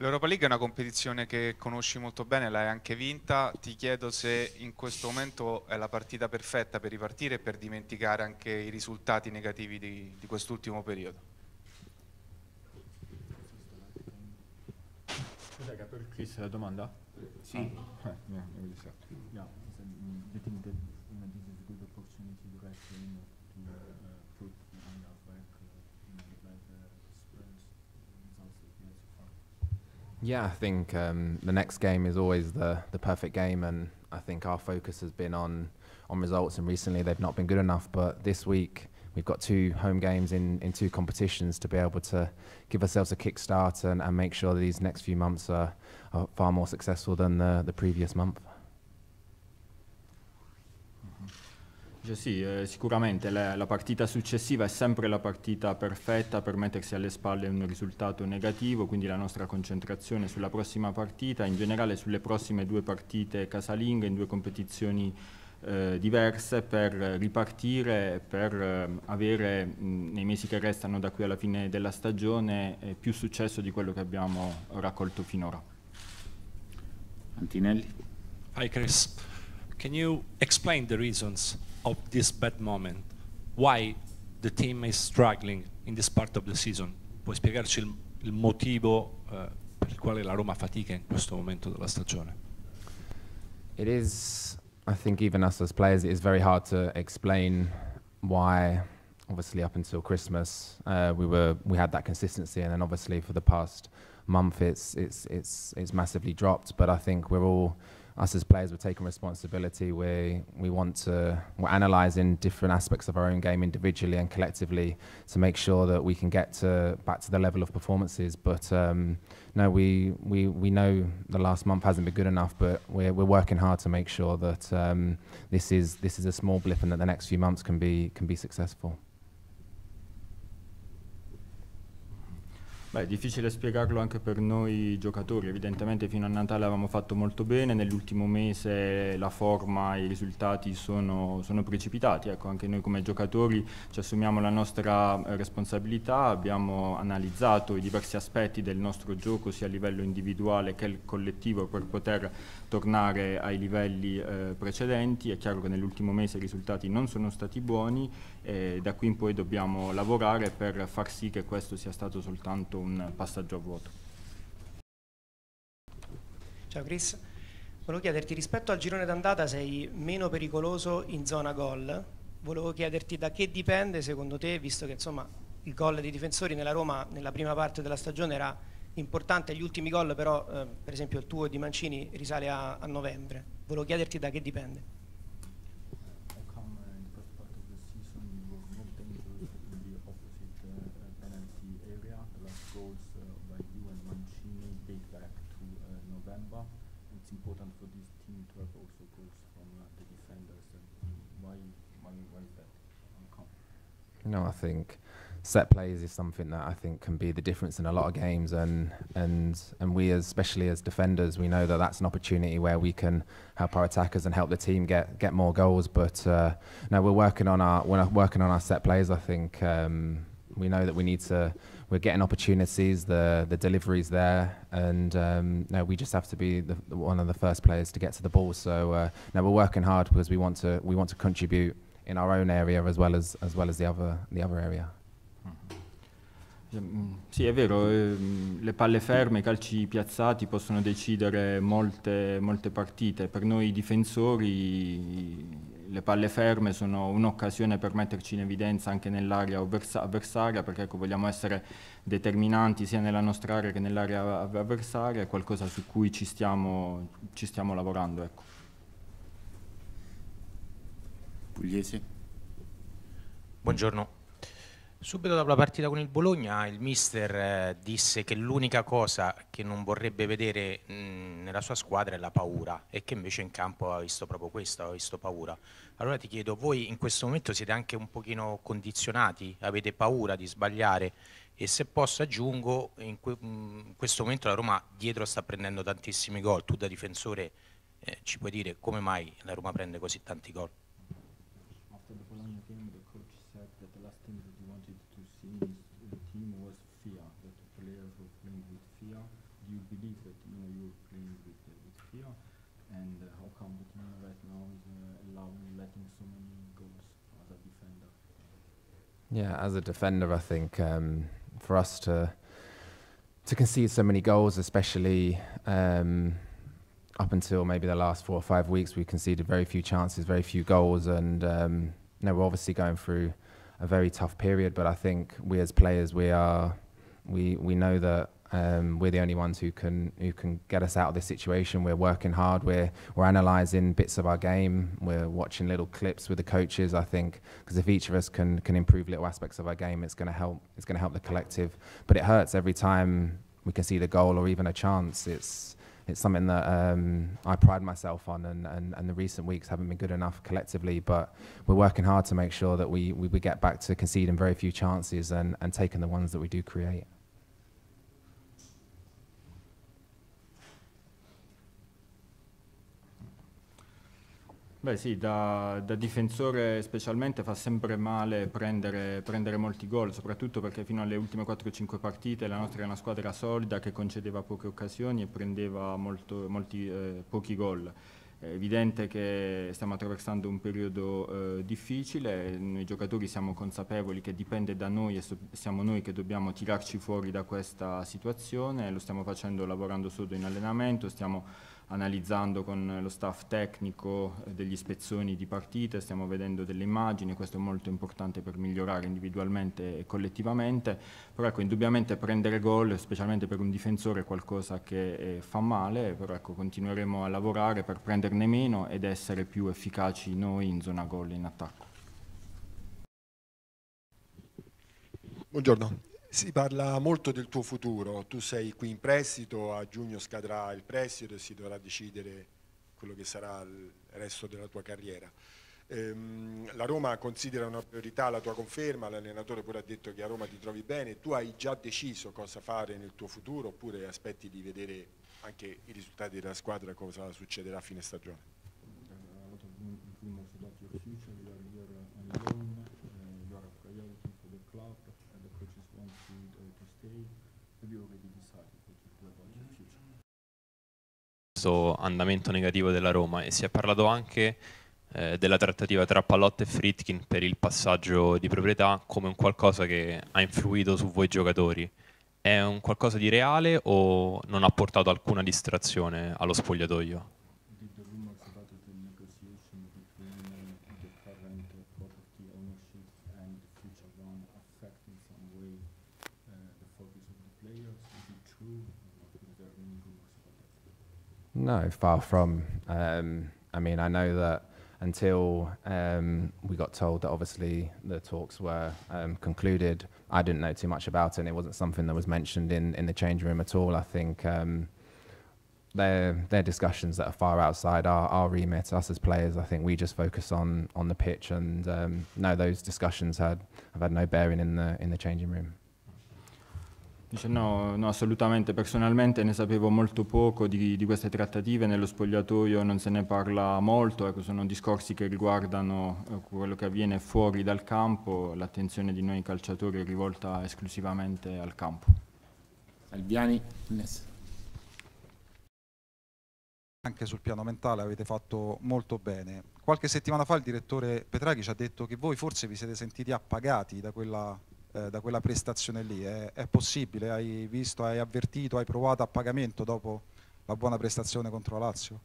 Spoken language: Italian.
L'Europa League è una competizione che conosci molto bene, l'hai anche vinta. Ti chiedo se in questo momento è la partita perfetta per ripartire e per dimenticare anche i risultati negativi di, di quest'ultimo periodo. Cos'è che per Chris la domanda? Sì. Ah, eh, yeah, Yeah, I think um, the next game is always the the perfect game, and I think our focus has been on on results, and recently they've not been good enough. But this week we've got two home games in in two competitions to be able to give ourselves a kickstart and, and make sure these next few months are, are far more successful than the the previous month. sì, eh, sicuramente la, la, partita successiva è sempre la partita perfetta per mettersi alle spalle un risultato negativo, quindi la nostra concentrazione sulla prossima partita, in generale sulle prossime due partite casalinghe in due competizioni eh, diverse per ripartire, per eh, avere mh, nei mesi che restano da qui alla fine della stagione eh, più successo di quello che abbiamo raccolto finora. Antinelli. Hi Chris, can you explain the reasons of this bad moment, why the team is struggling in this part of the season. Puoi spiegarci il, il motivo uh, per il quale la Roma fatica in questo momento della stagione? It is, I think even us as players, it is very hard to explain why obviously up until Christmas uh, we were we had that consistency and then obviously for the past month it's it's it's it's massively dropped but I think we're all us as players, we're taking responsibility. We we want to we're analysing different aspects of our own game individually and collectively to make sure that we can get to back to the level of performances. But um, no, we we we know the last month hasn't been good enough, but we're we're working hard to make sure that um, this is this is a small blip and that the next few months can be can be successful. Beh, è difficile spiegarlo anche per noi giocatori, evidentemente fino a Natale avevamo fatto molto bene, nell'ultimo mese la forma e i risultati sono, sono precipitati, ecco, anche noi come giocatori ci assumiamo la nostra eh, responsabilità, abbiamo analizzato i diversi aspetti del nostro gioco sia a livello individuale che collettivo per poter tornare ai livelli eh, precedenti, è chiaro che nell'ultimo mese i risultati non sono stati buoni e da qui in poi dobbiamo lavorare per far sì che questo sia stato soltanto fatto un passaggio a vuoto. Ciao Chris, volevo chiederti rispetto al girone d'andata sei meno pericoloso in zona gol, volevo chiederti da che dipende secondo te, visto che insomma il gol dei difensori nella Roma nella prima parte della stagione era importante, gli ultimi gol però eh, per esempio il tuo di Mancini risale a, a novembre, volevo chiederti da che dipende. work also goes from uh, the defenders. why, why, why is that? No, I think set plays is something that I think can be the difference in a lot of games, and and and we, as, especially as defenders, we know that that's an opportunity where we can help our attackers and help the team get get more goals. But uh, we're working on our we're working on our set plays. I think um, we know that we need to we're getting opportunities, the the deliveries there, and um, no, we just have to be the, one of the first players to get to the ball. So uh, no, we're working hard because we want to we want to contribute in our own area as well as as well as the other the other area. Mm-hmm. Sì, è vero, ehm, le palle ferme, i calci piazzati possono decidere molte, molte partite. Per noi difensori le palle ferme sono un'occasione per metterci in evidenza anche nell'area avversaria, perché ecco, vogliamo essere determinanti sia nella nostra area che nell'area avversaria, è qualcosa su cui ci stiamo, ci stiamo lavorando. Ecco. Pugliese. Buongiorno. Subito dopo la partita con il Bologna il mister eh, disse che l'unica cosa che non vorrebbe vedere mm, nella sua squadra è la paura e che invece in campo ha visto proprio questo, ha visto paura. Allora ti chiedo, voi in questo momento siete anche un pochino condizionati, avete paura di sbagliare e se posso aggiungo, in, mm, in questo momento la Roma dietro sta prendendo tantissimi gol, tu da difensore eh, ci puoi dire come mai la Roma prende così tanti gol? playing with fear? Do you believe that you know you're playing with uh, with fear? And uh, how come you team right now is uh, allowing letting so many goals as a defender? Yeah, as a defender, I think um, for us to to concede so many goals, especially. Um, up until maybe the last four or five weeks, we conceded very few chances, very few goals, and um, no, we're obviously going through a very tough period. But I think we as players, we are, we we know that um, we're the only ones who can who can get us out of this situation. We're working hard. We're we're analysing bits of our game. We're watching little clips with the coaches. I think because if each of us can can improve little aspects of our game, it's going to help. It's going to help the collective. But it hurts every time we can see the goal or even a chance. It's it's something that um, I pride myself on, and, and, and the recent weeks haven't been good enough collectively. But we're working hard to make sure that we, we, we get back to conceding very few chances and, and taking the ones that we do create. Beh sì, da, da, difensore specialmente fa sempre male prendere, prendere molti gol, soprattutto perché fino alle ultime 4-5 partite la nostra era una squadra solida che concedeva poche occasioni e prendeva molto, molti, eh, pochi gol. È evidente che stiamo attraversando un periodo eh, difficile, noi giocatori siamo consapevoli che dipende da noi e so siamo noi che dobbiamo tirarci fuori da questa situazione, lo stiamo facendo lavorando sodo in allenamento, stiamo analizzando con lo staff tecnico eh, degli ispezioni di partite, stiamo vedendo delle immagini, questo è molto importante per migliorare individualmente e collettivamente, però ecco, indubbiamente prendere gol, specialmente per un difensore, è qualcosa che eh, fa male, però ecco, continueremo a lavorare per prenderne meno ed essere più efficaci noi in zona gol e in attacco. Buongiorno, si parla molto del tuo futuro, tu sei qui in prestito, a giugno scadrà il prestito e si dovrà decidere quello che sarà il resto della tua carriera. Ehm, la Roma considera una priorità la tua conferma, l'allenatore pure ha detto che a Roma ti trovi bene, tu hai già deciso cosa fare nel tuo futuro oppure aspetti di vedere anche i risultati della squadra, cosa succederà a fine stagione? Eh, eh, club questo andamento negativo della Roma e si è parlato anche eh, della trattativa tra Pallotta e Fritkin per il passaggio di proprietà come un qualcosa che ha influito su voi giocatori. È un qualcosa di reale o non ha portato alcuna distrazione allo spogliatoio? No, far from. Um, I mean, I know that until um, we got told that obviously the talks were um, concluded, I didn't know too much about it. And it wasn't something that was mentioned in, in the change room at all. I think um, they're, they're discussions that are far outside our, our remit, us as players. I think we just focus on, on the pitch. And um, no, those discussions had, have had no bearing in the, in the changing room. Dice no, no, assolutamente, personalmente ne sapevo molto poco di, di, queste trattative, nello spogliatoio non se ne parla molto, ecco, sono discorsi che riguardano eh, quello che avviene fuori dal campo, l'attenzione di noi calciatori è rivolta esclusivamente al campo. Albiani, Ines. Anche sul piano mentale avete fatto molto bene. Qualche settimana fa il direttore Petraghi ci ha detto che voi forse vi siete sentiti appagati da quella eh, da quella prestazione lì. È, è, possibile? Hai visto, hai avvertito, hai provato a pagamento dopo la buona prestazione contro la Lazio?